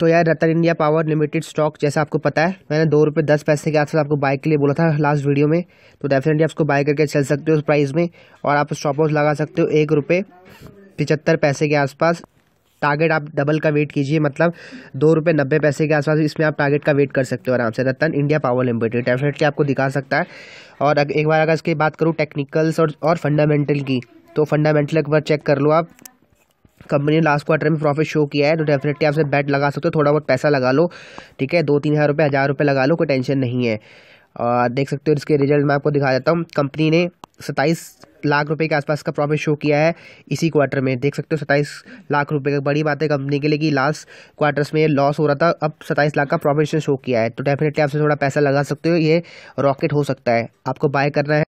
तो यार Ratan India power limited stock जैसा आपको पता है मैंने दो रुपये दस पैसे के आसपास आपको बाइक के लिए बोला था लास्ट वीडियो में तो डेफिनेटली आप उसको बाय करके चल सकते हो उस प्राइस में और आप स्टॉप लॉस लगा सकते हो एक रुपये पिचहत्तर पैसे के आसपास टारगेट आप डबल का वेट कीजिए मतलब दो रुपये नब्बे पैसे के आसपास इसमें आप टारगेट का वेट कर सकते हो आराम से Ratan India power limited definitely आपको दिखा सकता है और एक बार अगर इसकी बात करूँ टेक्निकल्स और फंडामेंटल की तो फंडामेंटल एक बार चेक कर लो आप कंपनी ने लास्ट क्वार्टर में प्रॉफिट शो किया है तो डेफिनेटली आपसे बैट लगा सकते हो थोड़ा बहुत पैसा लगा लो ठीक है दो तीन हज़ार रुपये हज़ार रुपये लगा लो कोई टेंशन नहीं है और देख सकते हो इसके रिजल्ट मैं आपको दिखा देता हूँ कंपनी ने सत्ताईस लाख रुपए के आसपास का प्रॉफिट शो किया है इसी क्वार्टर में देख सकते हो सत्ताईस लाख रुपए का बड़ी बात है कंपनी के लिए कि लास्ट क्वार्टर्स में लॉस हो रहा था अब सत्ताईस लाख का प्रॉफिट शो किया है तो डेफिनेटली आपसे थोड़ा पैसा लगा सकते हो ये रॉकेट हो सकता है आपको बाय करना है